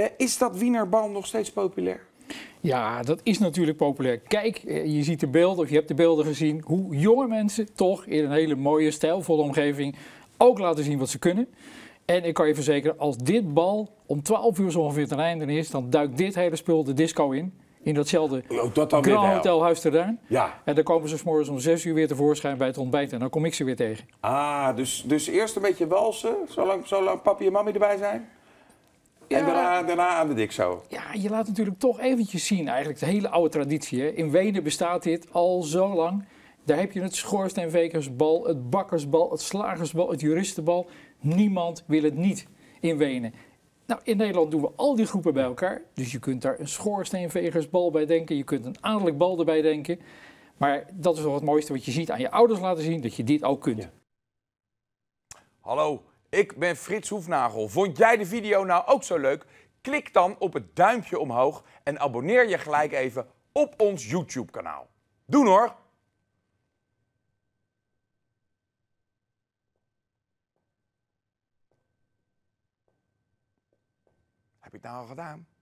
Eh, is dat Wienerbal nog steeds populair? Ja, dat is natuurlijk populair. Kijk, eh, je ziet de beelden, of je hebt de beelden gezien, hoe jonge mensen toch in een hele mooie, stijlvolle omgeving ook laten zien wat ze kunnen. En ik kan je verzekeren, als dit bal om 12 uur zo ongeveer ten einde is, dan duikt dit hele spul de disco in. In datzelfde dat Grand Hotel Huis Ja. En dan komen ze morgens om 6 uur weer tevoorschijn bij het ontbijt. En dan kom ik ze weer tegen. Ah, dus, dus eerst een beetje walsen, zolang, zolang papi en mami erbij zijn? En daarna, daarna aan de dik zo. Ja, je laat natuurlijk toch eventjes zien eigenlijk de hele oude traditie. Hè. In Wenen bestaat dit al zo lang. Daar heb je het schoorsteenvegersbal, het bakkersbal, het slagersbal, het juristenbal. Niemand wil het niet in Wenen. Nou, in Nederland doen we al die groepen bij elkaar. Dus je kunt daar een schoorsteenvegersbal bij denken. Je kunt een adellijk bal erbij denken. Maar dat is wel het mooiste wat je ziet aan je ouders laten zien, dat je dit ook kunt. Hallo, ik ben Frits Hoefnagel. Vond jij de video nou ook zo leuk? Klik dan op het duimpje omhoog en abonneer je gelijk even op ons YouTube-kanaal. Doen hoor! Heb ik het nou al gedaan?